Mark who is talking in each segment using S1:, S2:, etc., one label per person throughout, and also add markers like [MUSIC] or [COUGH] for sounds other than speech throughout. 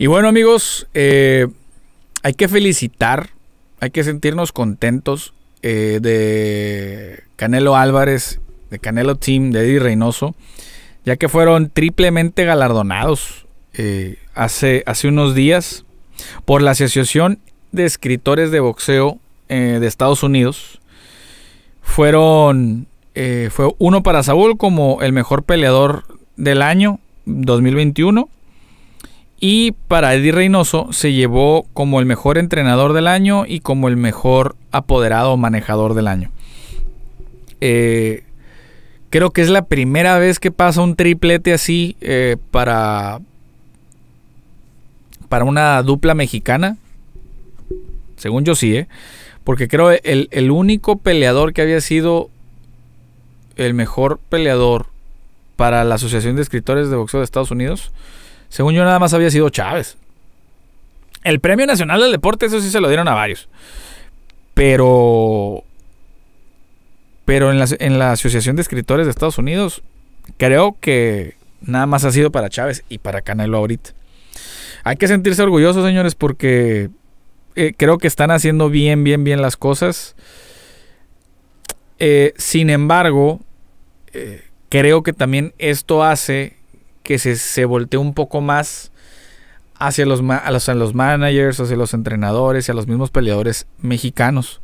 S1: Y bueno amigos, eh, hay que felicitar, hay que sentirnos contentos eh, de Canelo Álvarez, de Canelo Team, de Eddie Reynoso, ya que fueron triplemente galardonados eh, hace, hace unos días por la Asociación de Escritores de Boxeo de Estados Unidos. Fueron, fue uno para Saúl como el mejor peleador del año 2021 y para Eddie Reynoso se llevó como el mejor entrenador del año y como el mejor apoderado manejador del año. Eh, creo que es la primera vez que pasa un triplete así eh, para, para una dupla mexicana. Según yo sí, ¿eh? Porque creo el, el único peleador que había sido el mejor peleador para la Asociación de Escritores de Boxeo de Estados Unidos según yo, nada más había sido Chávez. El Premio Nacional del Deporte, eso sí se lo dieron a varios. Pero. Pero en la, Asociación de Escritores de Estados Unidos, creo que nada más ha sido para Chávez y para Canelo ahorita. Hay que sentirse orgullosos, señores, porque eh, creo que están haciendo bien, bien, bien las cosas. Eh, sin embargo, eh, creo que también esto hace que se, se voltee un poco más hacia los, a los, los managers, hacia los entrenadores y a los mismos peleadores mexicanos.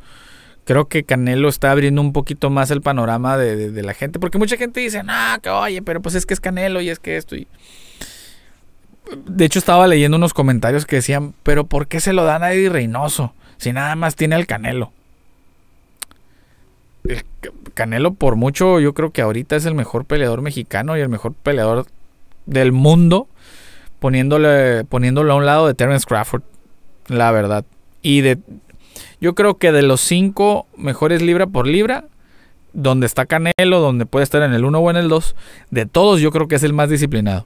S1: Creo que Canelo está abriendo un poquito más el panorama de, de, la gente, porque mucha gente dice, no, que oye, pero pues es que es Canelo y es que esto De hecho, estaba leyendo unos comentarios que decían, pero ¿por qué se lo dan a Eddie Reynoso si nada más tiene al Canelo? Canelo, por mucho, yo creo que ahorita es el mejor peleador mexicano y el mejor peleador del mundo poniéndole, a un lado de Terence Crawford, la verdad. Y de, yo creo que de los cinco mejores libra por libra, donde está Canelo, donde puede estar en el 1 o en el 2, de todos yo creo que es el más disciplinado.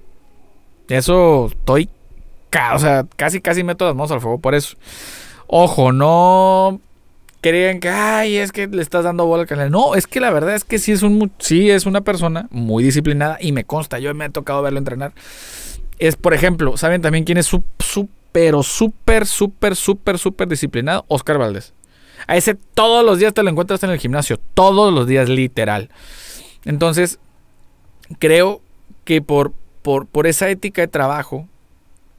S1: Eso estoy, o sea, casi casi meto las manos al fuego por eso. Ojo, no crean que, ay, es que le estás dando bola al canal. No, es que la verdad es que sí es, un, sí es una persona muy disciplinada y me consta, yo me ha tocado verlo entrenar. Es, por ejemplo, ¿saben también quién es su, su súper, súper, súper, súper disciplinado? Oscar Valdés. A ese todos los días te lo encuentras en el gimnasio, todos los días, literal. Entonces, creo que por, por, esa ética de trabajo,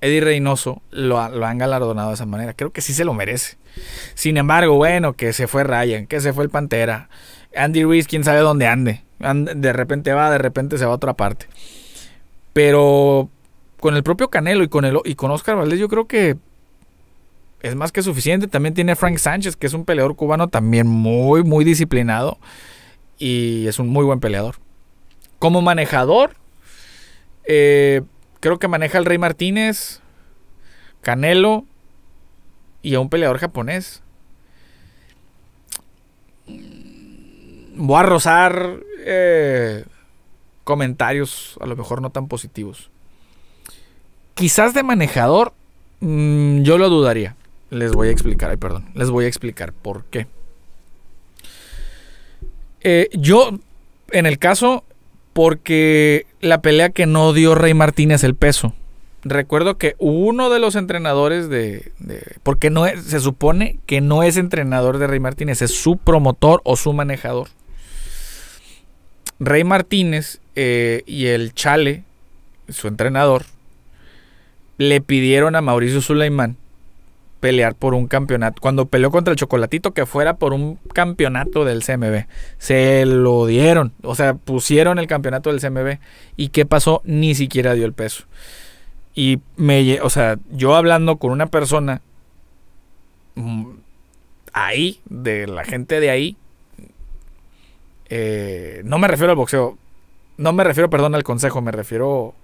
S1: Eddie Reynoso lo han galardonado de esa manera. Creo que sí se lo merece. Sin embargo, bueno, que se fue Ryan, que se fue el Pantera. Andy Ruiz, quién sabe dónde ande. De repente va, de repente se va a otra parte. Pero con el propio Canelo y con, el, y con Oscar Valdés, yo creo que es más que suficiente. También tiene Frank Sánchez, que es un peleador cubano también muy, muy disciplinado. Y es un muy buen peleador. Como manejador, eh, creo que maneja el Rey Martínez, Canelo, y a un peleador japonés. Voy a rozar eh, comentarios a lo mejor no tan positivos. Quizás de manejador, mm, yo lo dudaría. Les voy a explicar, ay, perdón, les voy a explicar por qué. Eh, yo, en el caso, porque la pelea que no dio Rey Martínez el peso recuerdo que uno de los entrenadores de, porque no se supone que no es entrenador de Rey Martínez, es su promotor o su manejador. Rey Martínez eh, y el Chale, su entrenador, le pidieron a Mauricio Sulaimán pelear por un campeonato. Cuando peleó contra el Chocolatito, que fuera por un campeonato del CMB. Se lo dieron. O sea, pusieron el campeonato del CMB. ¿Y qué pasó? Ni siquiera dio el peso. Y me, o sea, yo hablando con una persona mm, ahí, de la gente de ahí, eh, no me refiero al boxeo, no me refiero, perdón, al consejo, me refiero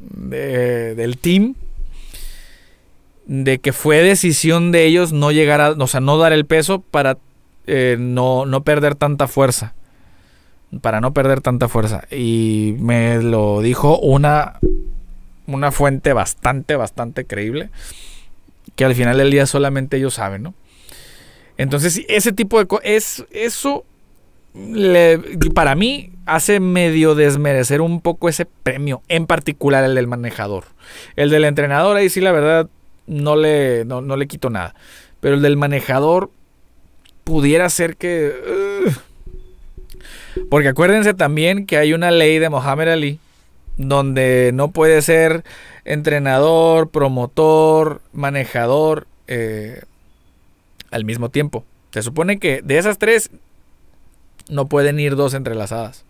S1: del team, de que fue decisión de ellos no llegar a, o sea, no dar el peso para eh, no, no perder tanta fuerza para no perder tanta fuerza. Y me lo dijo una una fuente bastante, bastante creíble, que al final del día solamente ellos saben, ¿no? Entonces, ese tipo de cosas, es, eso para mí hace medio desmerecer un poco ese premio, en particular el del manejador. El del entrenador, ahí sí la verdad, no le, le quito nada. Pero el del manejador pudiera ser que... porque acuérdense también que hay una ley de Mohamed Ali donde no puede ser entrenador, promotor, manejador eh, al mismo tiempo. Se supone que de esas tres no pueden ir dos entrelazadas.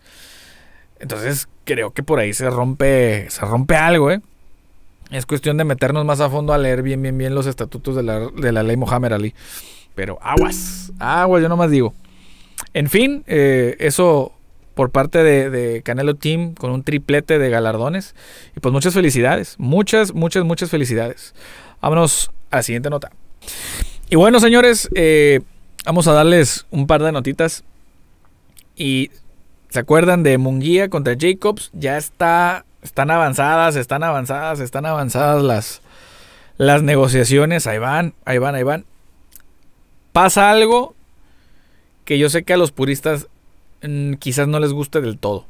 S1: Entonces creo que por ahí se rompe, se rompe algo, ¿eh? Es cuestión de meternos más a fondo a leer bien, bien, bien los estatutos de la, ley Mohamed Ali. Pero aguas, aguas, yo no más digo. En fin, eh, eso por parte de, Canelo Team con un triplete de galardones. Y pues muchas felicidades, muchas, muchas, muchas felicidades. Vámonos a la siguiente nota. Y bueno, señores, eh, vamos a darles un par de notitas. Y se acuerdan de Munguía contra Jacobs, ya está, están avanzadas, están avanzadas, están avanzadas las, las negociaciones. Ahí van, ahí van, ahí van. Pasa algo que yo sé que a los puristas quizás no les guste del todo.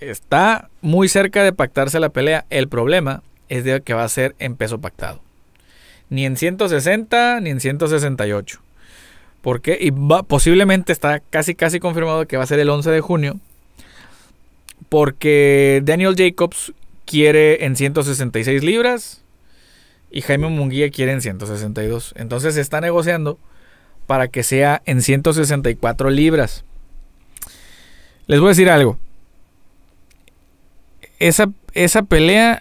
S1: Está muy cerca de pactarse la pelea. El problema es de que va a ser en peso pactado. Ni en 160 ni en 168. Porque y va, posiblemente está casi casi confirmado que va a ser el 11 de junio. Porque Daniel Jacobs quiere en 166 libras y Jaime Munguía quiere en 162. Entonces se está negociando para que sea en 164 libras. Les voy a decir algo. Esa, esa pelea,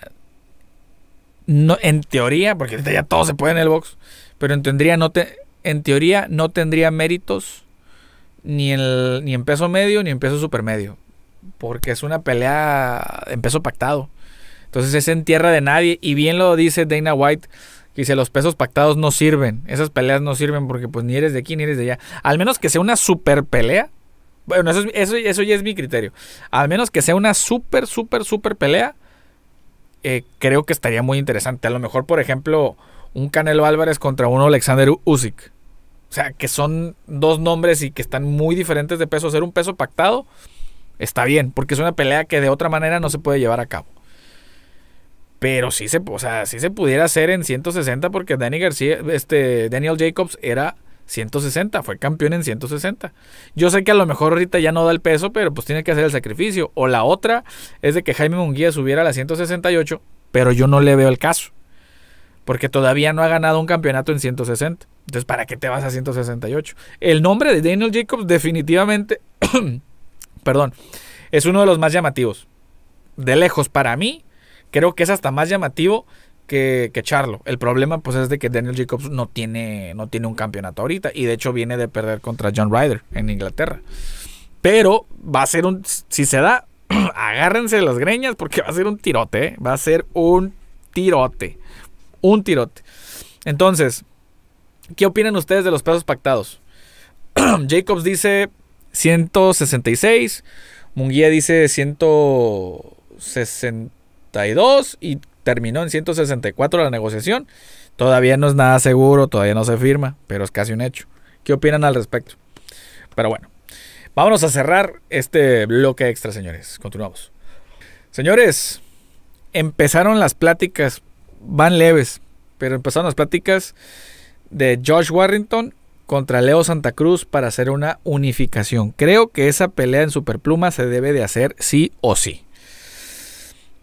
S1: no, en teoría, porque ya todo se puede en el box, pero en, no te, en teoría no tendría méritos ni, ni en peso medio ni en peso supermedio. Porque es una pelea en peso pactado. Entonces es en tierra de nadie. Y bien lo dice Dana White. Que dice, los pesos pactados no sirven. Esas peleas no sirven porque pues ni eres de aquí ni eres de allá. Al menos que sea una super pelea. Bueno, eso, eso, ya es mi criterio. Al menos que sea una súper, súper, súper pelea, eh, creo que estaría muy interesante. A lo mejor, por ejemplo, un Canelo Álvarez contra uno Alexander Usyk. O sea, que son dos nombres y que están muy diferentes de peso. Ser un peso pactado está bien, porque es una pelea que de otra manera no se puede llevar a cabo. Pero sí se, o sea, se pudiera hacer en 160 porque García, este, Daniel Jacobs era 160, fue campeón en 160. Yo sé que a lo mejor ahorita ya no da el peso, pero pues tiene que hacer el sacrificio. O la otra es de que Jaime Munguía subiera a la 168, pero yo no le veo el caso. Porque todavía no ha ganado un campeonato en 160. Entonces, ¿para qué te vas a 168? El nombre de Daniel Jacobs definitivamente, [COUGHS] perdón, es uno de los más llamativos. De lejos, para mí, creo que es hasta más llamativo que, echarlo, El problema pues es de que Daniel Jacobs no tiene, no tiene un campeonato ahorita y de hecho viene de perder contra John Ryder en Inglaterra. Pero va a ser un, si se da, [CLEARS THROAT] agárrense las greñas porque va a ser un tirote, ¿eh? va a ser un tirote, un tirote. Entonces, ¿qué opinan ustedes de los pesos pactados? [CLEARS THROAT] Jacobs dice 166, Munguía dice 162 y terminó en 164 la negociación. Todavía no es nada seguro, todavía no se firma, pero es casi un hecho. ¿Qué opinan al respecto? Pero bueno, vámonos a cerrar este bloque extra, señores. Continuamos. Señores, empezaron las pláticas, van leves, pero empezaron las pláticas de Josh Warrington contra Leo Santa Cruz para hacer una unificación. Creo que esa pelea en Superpluma se debe de hacer sí o sí.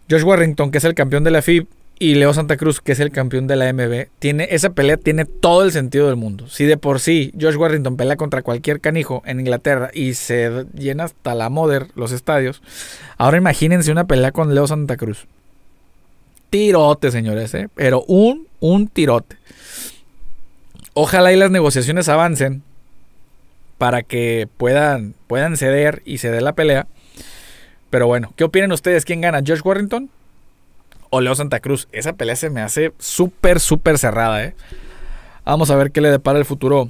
S1: Josh Warrington, que es el campeón de la FIB, y Leo Santa Cruz, que es el campeón de la MB, tiene, esa pelea tiene todo el sentido del mundo. Si de por sí Josh Warrington pelea contra cualquier canijo en Inglaterra y se llena hasta la moder los estadios, ahora imagínense una pelea con Leo Santa Cruz. Tirote, señores, ¿eh? pero un, un tirote. Ojalá y las negociaciones avancen para que puedan, puedan ceder y se dé la pelea. Pero bueno, ¿qué opinan ustedes? ¿Quién gana? ¿Josh Warrington o Leo Santa Cruz? Esa pelea se me hace súper, súper cerrada, ¿eh? Vamos a ver qué le depara el futuro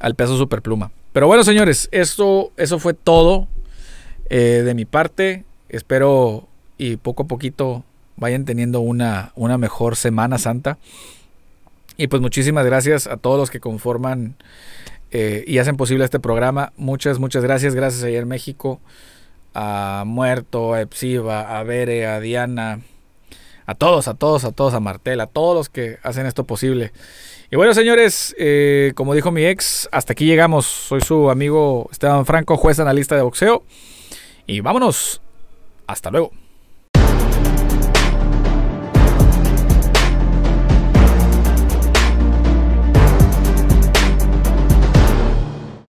S1: al peso superpluma. Pero bueno, señores, esto, eso fue todo eh, de mi parte. Espero y poco a poquito vayan teniendo una, una mejor Semana Santa. Y pues muchísimas gracias a todos los que conforman eh, y hacen posible este programa. Muchas, muchas gracias. Gracias ayer México a Muerto, a Epsiva, a Bere, a Diana, a todos, a todos, a todos, a Martel, a todos los que hacen esto posible. Y bueno, señores, eh, como dijo mi ex, hasta aquí llegamos. Soy su amigo Esteban Franco, juez analista de boxeo. Y vámonos. Hasta luego.